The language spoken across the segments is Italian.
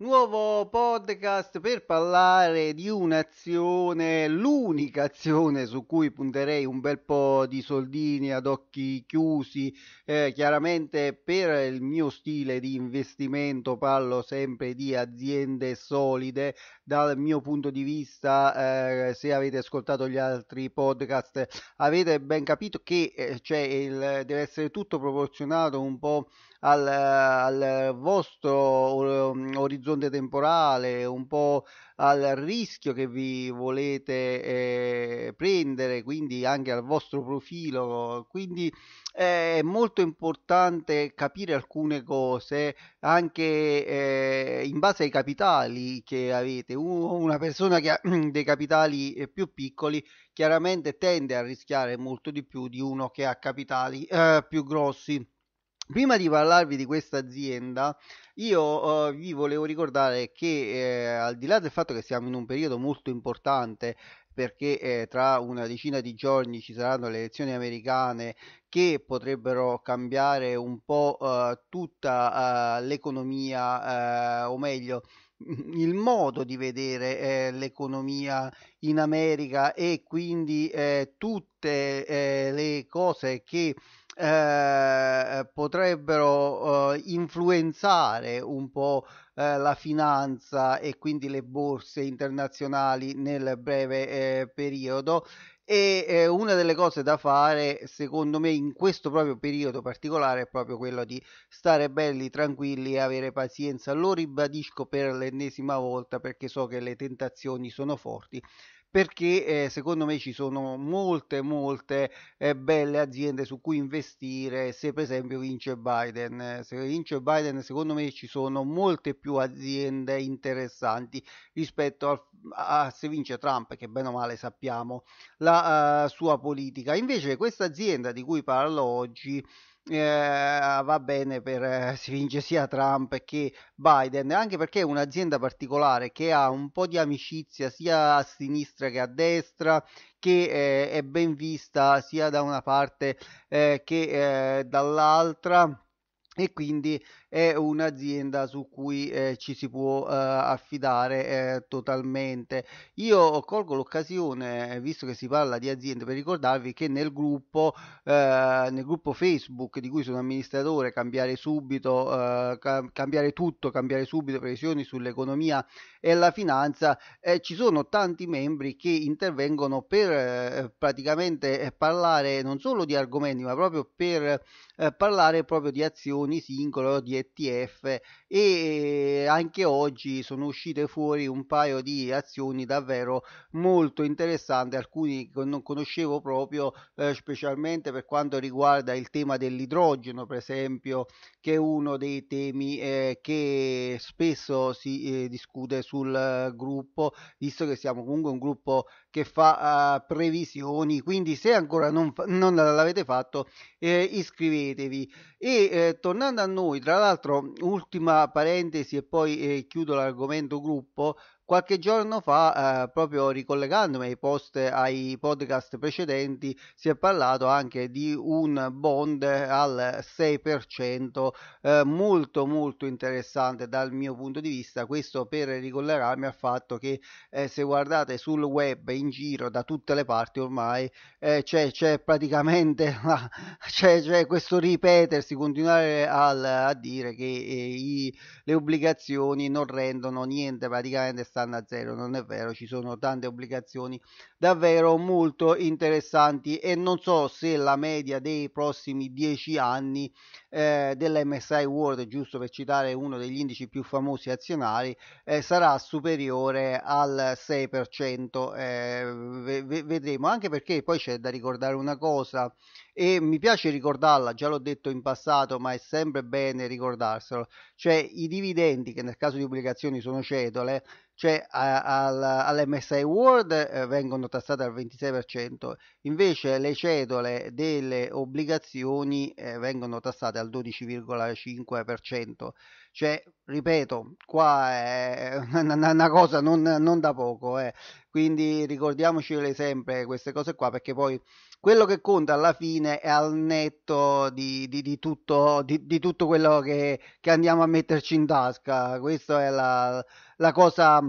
nuovo podcast per parlare di un'azione, l'unica azione su cui punterei un bel po' di soldini ad occhi chiusi, eh, chiaramente per il mio stile di investimento parlo sempre di aziende solide, dal mio punto di vista, eh, se avete ascoltato gli altri podcast, avete ben capito che eh, cioè il, deve essere tutto proporzionato un po' al, al vostro mm, orizzonte temporale, un po' al rischio che vi volete eh, prendere, quindi anche al vostro profilo. Quindi è molto importante capire alcune cose anche eh, in base ai capitali che avete. Una persona che ha dei capitali eh, più piccoli chiaramente tende a rischiare molto di più di uno che ha capitali eh, più grossi. Prima di parlarvi di questa azienda, io eh, vi volevo ricordare che eh, al di là del fatto che siamo in un periodo molto importante perché eh, tra una decina di giorni ci saranno le elezioni americane che potrebbero cambiare un po' eh, tutta eh, l'economia, eh, o meglio, il modo di vedere eh, l'economia in America e quindi eh, tutte le cose che eh, eh, potrebbero eh, influenzare un po' eh, la finanza e quindi le borse internazionali nel breve eh, periodo e una delle cose da fare secondo me in questo proprio periodo particolare è proprio quello di stare belli tranquilli e avere pazienza lo ribadisco per l'ennesima volta perché so che le tentazioni sono forti perché eh, secondo me ci sono molte molte eh, belle aziende su cui investire se per esempio vince Biden se vince Biden secondo me ci sono molte più aziende interessanti rispetto al, a se vince Trump che bene o male sappiamo la uh, sua politica invece questa azienda di cui parlo oggi eh, va bene per eh, si vince sia Trump che Biden, anche perché è un'azienda particolare che ha un po' di amicizia sia a sinistra che a destra, che eh, è ben vista sia da una parte eh, che eh, dall'altra e quindi è un'azienda su cui eh, ci si può eh, affidare eh, totalmente. Io colgo l'occasione, eh, visto che si parla di aziende, per ricordarvi che nel gruppo, eh, nel gruppo Facebook di cui sono amministratore, cambiare subito, eh, ca- cambiare tutto, cambiare subito previsioni sull'economia e la finanza, ci sono tanti membri che intervengono per praticamente parlare non solo di argomenti, ma proprio per eh, parlare proprio di azioni singole o di ETF e anche oggi sono uscite fuori un paio di azioni davvero molto interessanti, alcuni che non conoscevo proprio, eh, specialmente per quanto riguarda il tema dell'idrogeno, per esempio, che è uno dei temi eh, che spesso si eh, discute sul eh, gruppo, visto che siamo comunque un gruppo che fa uh, previsioni, quindi se ancora non, non l'avete fatto eh, iscrivetevi. E eh, tornando a noi, tra l'altro, ultima parentesi e poi eh, chiudo l'argomento gruppo, qualche giorno fa, eh, proprio ricollegandomi ai post ai podcast precedenti, si è parlato anche di un bond al 6%, eh, molto molto interessante dal mio punto di vista. Questo per ricollegarmi al fatto che eh, se guardate sul web in giro da tutte le parti ormai, eh, c'è, c'è, praticamente la, c'è, c'è, questo ripetersi, continuare al, a dire che eh, i, le obbligazioni non rendono niente, praticamente stanno a zero, non è vero, ci sono tante obbligazioni davvero molto interessanti e non so se la media dei prossimi dieci anni eh, dell'MSI World, giusto per citare uno degli indici più famosi azionari, eh, sarà superiore al 6%. Eh, vedremo, anche perché poi c'è da ricordare una cosa e mi piace ricordarla, già l'ho detto in passato, ma è sempre bene ricordarselo, cioè i dividendi che nel caso di obbligazioni sono cedole, cioè all'MSI World eh, vengono tassate al 26%, invece le cedole delle obbligazioni eh, vengono tassate al 12,5%. Cioè, ripeto, qua è una, una cosa non, non, da poco, eh. quindi ricordiamoci sempre queste cose qua perché poi quello che conta alla fine è al netto di, di, di, tutto, di tutto, quello che, che, andiamo a metterci in tasca, questa è la, la cosa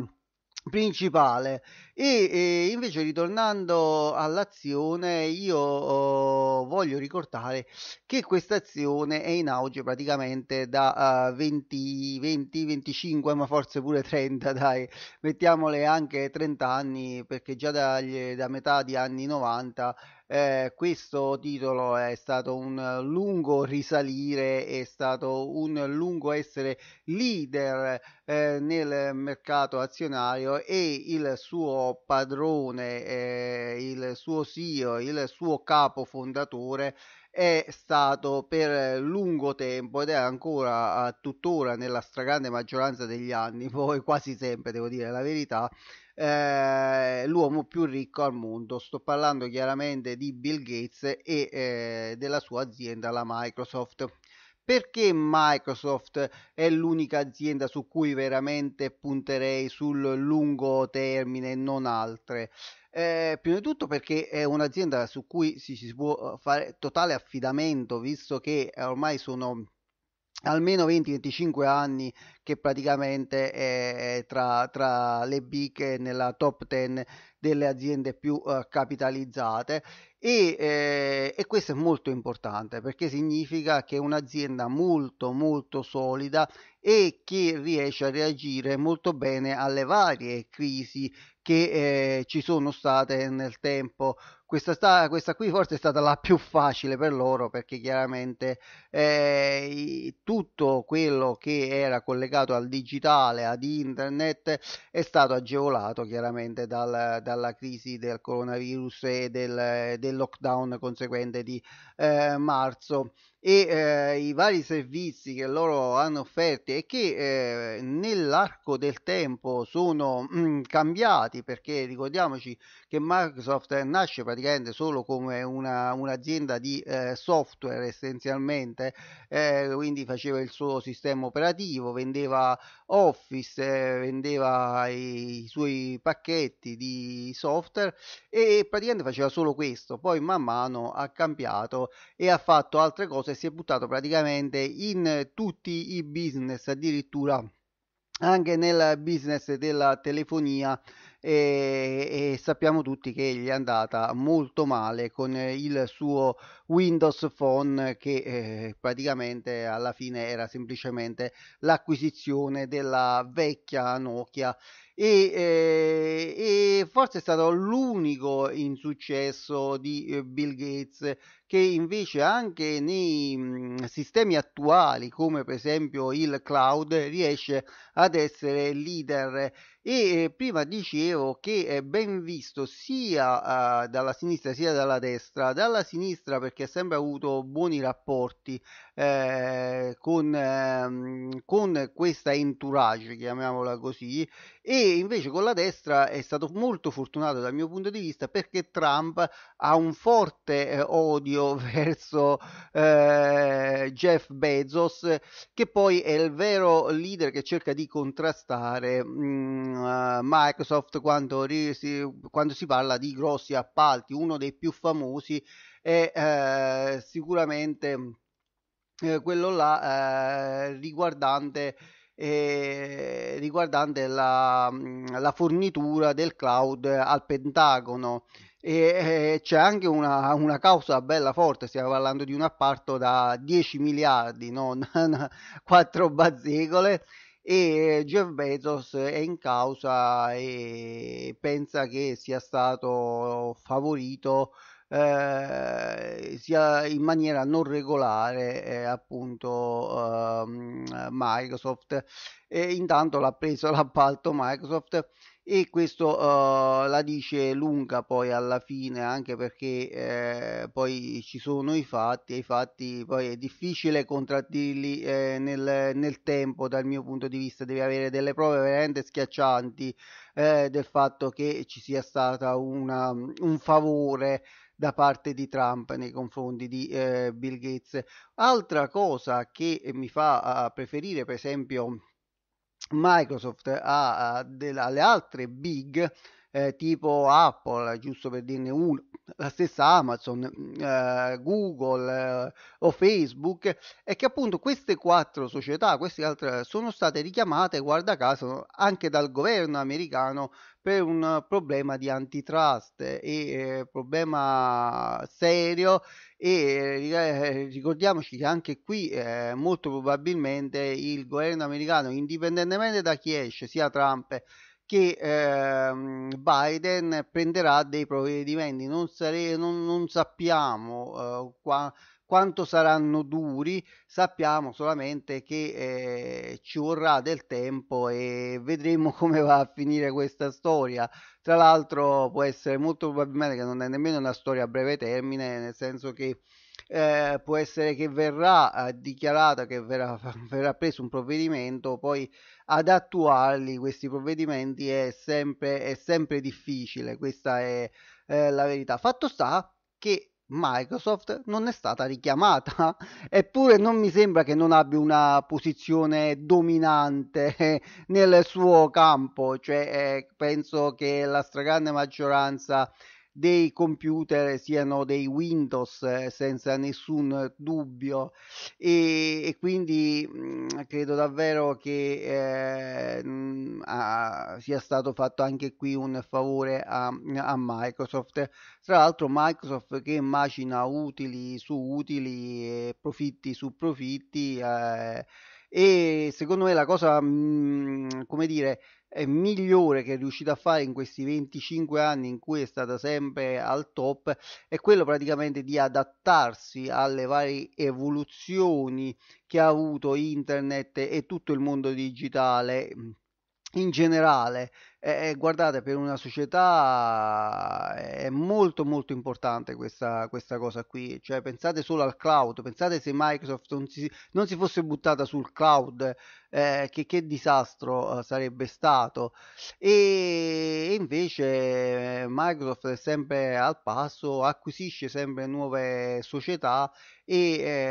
principale e, e, invece ritornando all'azione io oh, voglio ricordare che questa azione è in auge praticamente da uh, 20 20 25 ma forse pure 30 dai mettiamole anche 30 anni perché già dagli, da metà di anni 90 eh, questo titolo è stato un lungo risalire, è stato un lungo essere leader eh, nel mercato azionario e il suo padrone, eh, il suo CEO, il suo capo fondatore è stato per lungo tempo ed è ancora tuttora nella stragrande maggioranza degli anni, poi quasi sempre devo dire la verità, eh, l'uomo più ricco al mondo. Sto parlando chiaramente di Bill Gates e eh, della sua azienda, la Microsoft. Perché Microsoft è l'unica azienda su cui veramente punterei sul lungo termine, non altre? Eh, prima di tutto perché è un'azienda su cui si, si può eh, fare totale affidamento, visto che eh, ormai sono almeno 20-25 anni che praticamente è tra, tra le big nella top 10 delle aziende più eh, capitalizzate e, eh, e, questo è molto importante perché significa che è un'azienda molto molto solida e che riesce a reagire molto bene alle varie crisi che eh, ci sono state nel tempo. Questa, sta, questa, qui forse è stata la più facile per loro perché chiaramente eh, tutto quello che era collegato al digitale, ad internet, è stato agevolato chiaramente dal, dalla crisi del coronavirus e del, del lockdown conseguente di eh, marzo e eh, i vari servizi che loro hanno offerti e che eh, nell'arco del tempo sono mm, cambiati perché ricordiamoci che Microsoft nasce praticamente solo come una, un'azienda di eh, software essenzialmente eh, quindi faceva il suo sistema operativo vendeva Office eh, vendeva i, i suoi pacchetti di software e praticamente faceva solo questo poi man mano ha cambiato e ha fatto altre cose e si è buttato praticamente in tutti i business, addirittura anche nel business della telefonia e, e sappiamo tutti che gli è andata molto male con il suo Windows Phone che eh, praticamente alla fine era semplicemente l'acquisizione della vecchia Nokia e, eh, e, forse è stato l'unico insuccesso di eh, Bill Gates che invece anche nei mm, sistemi attuali come per esempio il cloud riesce ad essere leader e eh, prima dicevo che è ben visto sia uh, dalla sinistra sia dalla destra, dalla sinistra perché ha sempre avuto buoni rapporti eh, con, ehm, con, questa entourage, chiamiamola così, e invece con la destra è stato molto fortunato dal mio punto di vista perché Trump ha un forte eh, odio verso eh, Jeff Bezos, che poi è il vero leader che cerca di contrastare mh, mm, eh, Microsoft quando, si, quando si parla di grossi appalti. Uno dei più famosi è eh, sicuramente eh, quello là eh, riguardante, eh, riguardante la, mm, la, fornitura del cloud al Pentagono. E, eh, c'è anche una, una, causa bella forte, stiamo parlando di un apparto da 10 miliardi, non 4 bazzecole e Jeff Bezos è in causa e pensa che sia stato favorito eh, sia in maniera non regolare eh, appunto eh, Microsoft e intanto l'ha preso l'appalto Microsoft e questo eh, la dice lunga poi alla fine anche perché eh, poi ci sono i fatti e i fatti poi è difficile contraddirli nel, nel tempo dal mio punto di vista devi avere delle prove veramente schiaccianti eh, del fatto che ci sia stato un favore da parte di Trump nei confronti di eh, Bill Gates. Altra cosa che eh, mi fa uh, preferire, per esempio, Microsoft alle altre big eh, tipo Apple, giusto per dirne uno, la stessa Amazon, mm, eh, Google eh, o Facebook, è che appunto queste quattro società, queste altre, sono state richiamate, guarda caso, anche dal governo americano per un problema di antitrust e eh, problema serio e eh, ricordiamoci che anche qui eh, molto probabilmente il governo americano indipendentemente da chi esce sia Trump che ehm, Biden prenderà dei provvedimenti, non, sare- non, non sappiamo eh, qua, quanto saranno duri, sappiamo solamente che eh, ci vorrà del tempo e vedremo come va a finire questa storia. Tra l'altro può essere molto probabilmente che non è nemmeno una storia a breve termine, nel senso che eh, può essere che verrà eh, dichiarata che verrà, verrà, preso un provvedimento, poi ad attuarli questi provvedimenti è sempre, è sempre difficile, questa è eh, la verità. Fatto sta che Microsoft non è stata richiamata, eppure non mi sembra che non abbia una posizione dominante nel suo campo, cioè eh, penso che la stragrande maggioranza dei computer siano dei Windows eh, senza nessun dubbio e, e quindi mh, mm, credo davvero che eh, mh, mm, a, sia stato fatto anche qui un favore a, a Microsoft tra l'altro Microsoft che macina utili su utili e profitti su profitti eh, e secondo me la cosa mh, mm, come dire migliore che è riuscita a fare in questi 25 anni in cui è stata sempre al top è quello praticamente di adattarsi alle varie evoluzioni che ha avuto internet e tutto il mondo digitale in generale e, eh, eh, guardate, per una società eh, è molto molto importante questa, questa, cosa qui. Cioè, pensate solo al cloud, pensate se Microsoft non si, non si fosse buttata sul cloud, eh, che, che, disastro sarebbe stato. E invece Microsoft è sempre al passo, acquisisce sempre nuove società e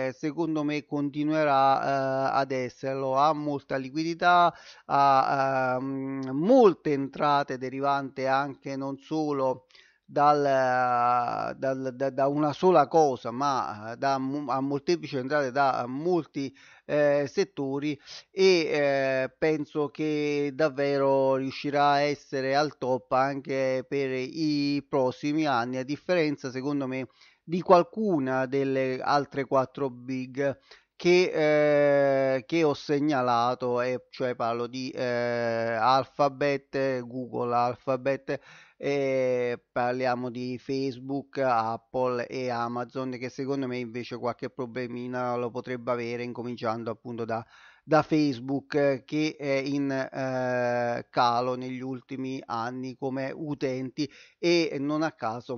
eh, secondo me continuerà eh, ad esserlo. Ha molta liquidità, ha ehm, molte entrate derivante anche non solo dal, dal, da, da, una sola cosa, ma da, a molteplici entrate da molti eh, settori e eh, penso che davvero riuscirà a essere al top anche per i prossimi anni, a differenza secondo me di qualcuna delle altre quattro big che, eh, che ho segnalato, e cioè parlo di eh, Alphabet, Google Alphabet, e parliamo di Facebook, Apple e Amazon che secondo me invece qualche problemina lo potrebbe avere incominciando appunto da, da Facebook che è in eh, calo negli ultimi anni come utenti e non a caso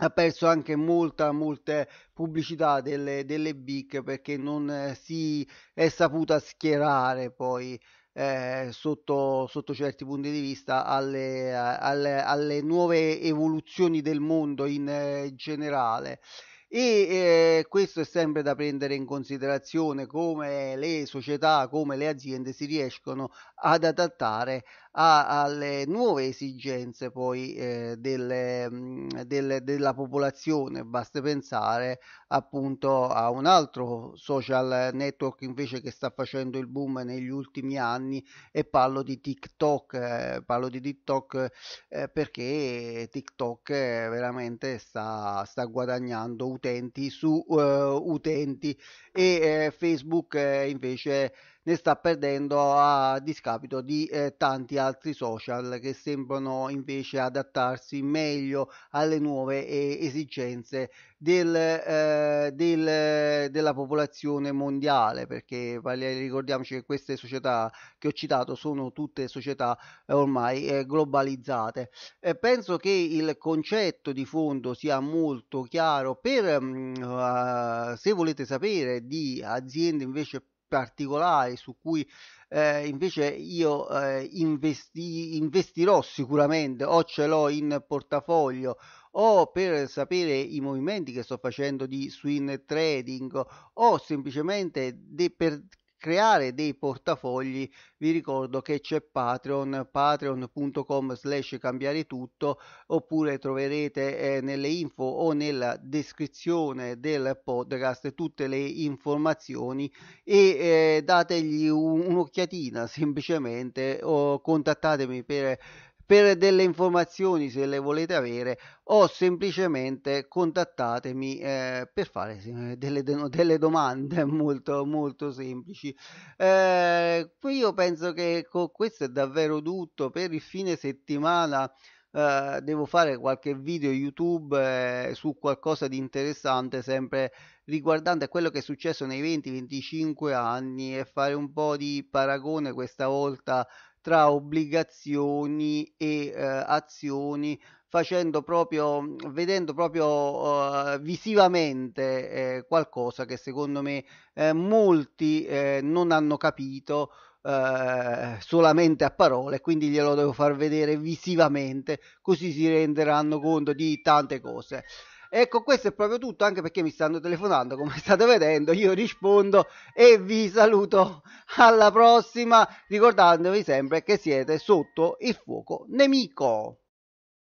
ha perso anche molta, molte pubblicità delle, delle big perché non eh, si è saputa schierare poi eh, sotto, sotto, certi punti di vista alle, alle, alle nuove evoluzioni del mondo in eh, generale. E eh, questo è sempre da prendere in considerazione come le società, come le aziende si riescono ad adattare a, alle nuove esigenze poi eh, delle, mm, delle, della popolazione. Basta pensare appunto a un altro social network invece che sta facendo il boom negli ultimi anni e parlo di TikTok, eh, parlo di TikTok eh, perché TikTok eh, veramente sta, sta guadagnando utenti su eh, utenti e eh, Facebook invece ne sta perdendo a discapito di eh, tanti altri social che sembrano invece adattarsi meglio alle nuove eh, esigenze del, eh, del, della popolazione mondiale perché ricordiamoci che queste società che ho citato sono tutte società eh, ormai eh, globalizzate penso che il concetto di fondo sia molto chiaro per mm, se volete sapere di aziende invece particolari su cui eh, invece io eh, investi, investirò sicuramente o ce l'ho in portafoglio o per sapere i movimenti che sto facendo di swing trading o semplicemente de, per creare dei portafogli vi ricordo che c'è Patreon, patreon.com slash cambiare tutto oppure troverete eh, nelle info o nella descrizione del podcast tutte le informazioni e eh, dategli un, un'occhiatina semplicemente o contattatemi per per delle informazioni se le volete avere o semplicemente contattatemi eh, per fare eh, delle, delle, domande molto molto semplici eh, io penso che con questo è davvero tutto per il fine settimana Uh, devo fare qualche video YouTube eh, su qualcosa di interessante, sempre riguardante quello che è successo nei 20-25 anni e fare un po' di paragone questa volta tra obbligazioni e eh, azioni facendo proprio vedendo proprio uh, visivamente eh, qualcosa che secondo me eh, molti eh, non hanno capito eh, solamente a parole quindi glielo devo far vedere visivamente così si renderanno conto di tante cose Ecco, questo è proprio tutto, anche perché mi stanno telefonando, come state vedendo, io rispondo e vi saluto alla prossima, ricordandovi sempre che siete sotto il fuoco nemico.